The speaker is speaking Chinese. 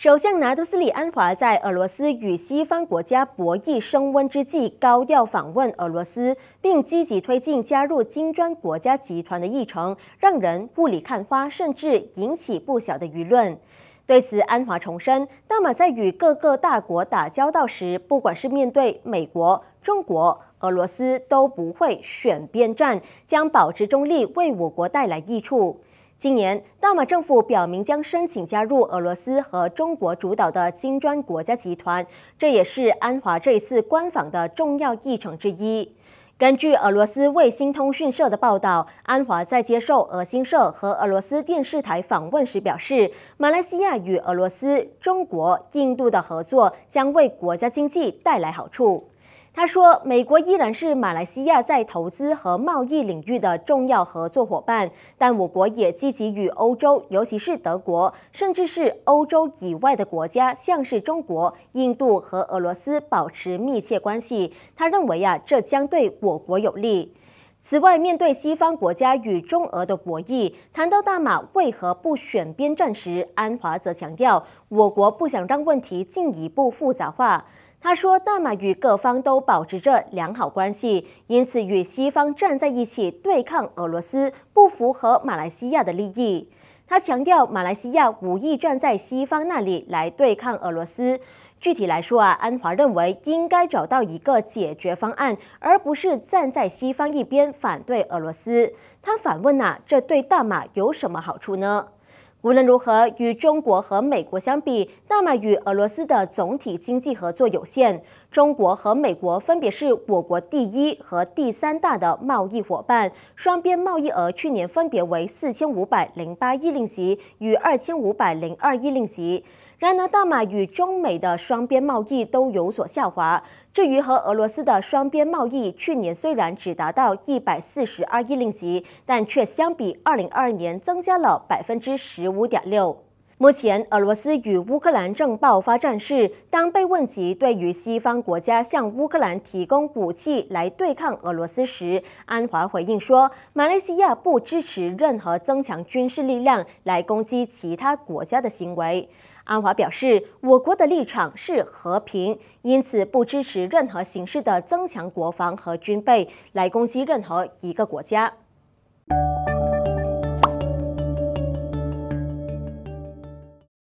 首相拿督斯里安华在俄罗斯与西方国家博弈升温之际，高调访问俄罗斯，并积极推进加入金砖国家集团的议程，让人雾里看花，甚至引起不小的舆论。对此，安华重申，那么在与各个大国打交道时，不管是面对美国、中国、俄罗斯，都不会选边站，将保持中立，为我国带来益处。今年，大马政府表明将申请加入俄罗斯和中国主导的金砖国家集团，这也是安华这一次官访的重要议程之一。根据俄罗斯卫星通讯社的报道，安华在接受俄新社和俄罗斯电视台访问时表示，马来西亚与俄罗斯、中国、印度的合作将为国家经济带来好处。他说，美国依然是马来西亚在投资和贸易领域的重要合作伙伴，但我国也积极与欧洲，尤其是德国，甚至是欧洲以外的国家，像是中国、印度和俄罗斯保持密切关系。他认为啊，这将对我国有利。此外，面对西方国家与中俄的博弈，谈到大马为何不选边站时，安华则强调，我国不想让问题进一步复杂化。他说，大马与各方都保持着良好关系，因此与西方站在一起对抗俄罗斯不符合马来西亚的利益。他强调，马来西亚无意站在西方那里来对抗俄罗斯。具体来说啊，安华认为应该找到一个解决方案，而不是站在西方一边反对俄罗斯。他反问呐，这对大马有什么好处呢？无论如何，与中国和美国相比，那么与俄罗斯的总体经济合作有限。中国和美国分别是我国第一和第三大的贸易伙伴，双边贸易额去年分别为四千五百零八亿令吉与二千五百零二亿令吉。然而，大马与中美的双边贸易都有所下滑。至于和俄罗斯的双边贸易，去年虽然只达到一百四十二亿令吉，但却相比二零二二年增加了百分之十五点六。目前，俄罗斯与乌克兰正爆发战事。当被问及对于西方国家向乌克兰提供武器来对抗俄罗斯时，安华回应说：“马来西亚不支持任何增强军事力量来攻击其他国家的行为。”安华表示，我国的立场是和平，因此不支持任何形式的增强国防和军备来攻击任何一个国家。